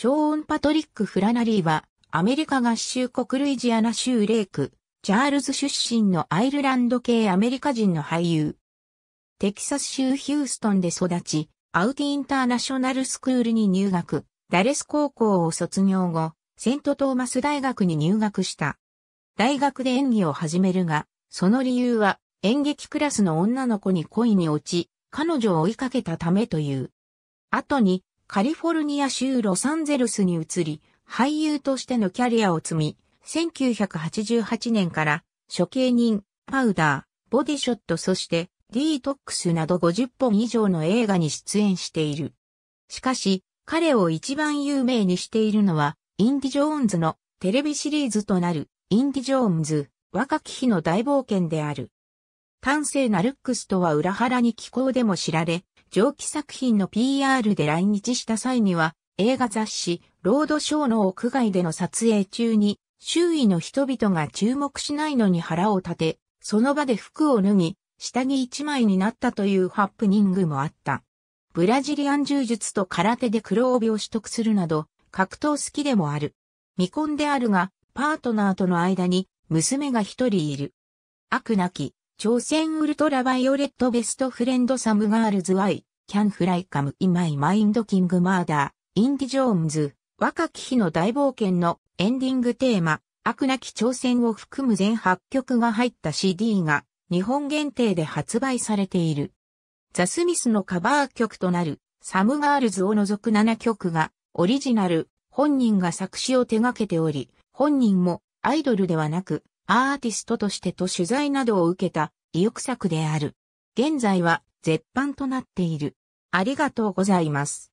ショーン・パトリック・フラナリーは、アメリカ合衆国ルイジアナ州レイク、チャールズ出身のアイルランド系アメリカ人の俳優。テキサス州ヒューストンで育ち、アウティインターナショナルスクールに入学、ダレス高校を卒業後、セントトーマス大学に入学した。大学で演技を始めるが、その理由は演劇クラスの女の子に恋に落ち、彼女を追いかけたためという。後にカリフォルニア州ロサンゼルスに移り、俳優としてのキャリアを積み、1988年から処刑人、パウダー、ボディショットそしてディートックスなど50本以上の映画に出演している。しかし、彼を一番有名にしているのは、インディ・ジョーンズのテレビシリーズとなる、インディ・ジョーンズ、若き日の大冒険である。単正なルックスとは裏腹に気候でも知られ、蒸気作品の PR で来日した際には、映画雑誌、ロードショーの屋外での撮影中に、周囲の人々が注目しないのに腹を立て、その場で服を脱ぎ、下着一枚になったというハプニングもあった。ブラジリアン柔術と空手で黒帯を取得するなど、格闘好きでもある。未婚であるが、パートナーとの間に娘が一人いる。悪なき朝鮮ウルトラバイオレットベストフレンドサムガールズワイ、キャンフライカムイマイマインドキングマーダー、インディ・ジョーンズ、若き日の大冒険のエンディングテーマ、悪なき挑戦を含む全8曲が入った CD が日本限定で発売されている。ザ・スミスのカバー曲となるサムガールズを除く7曲がオリジナル、本人が作詞を手掛けており、本人もアイドルではなくアーティストとしてと取材などを受けた意欲作である。現在は絶版となっている。ありがとうございます。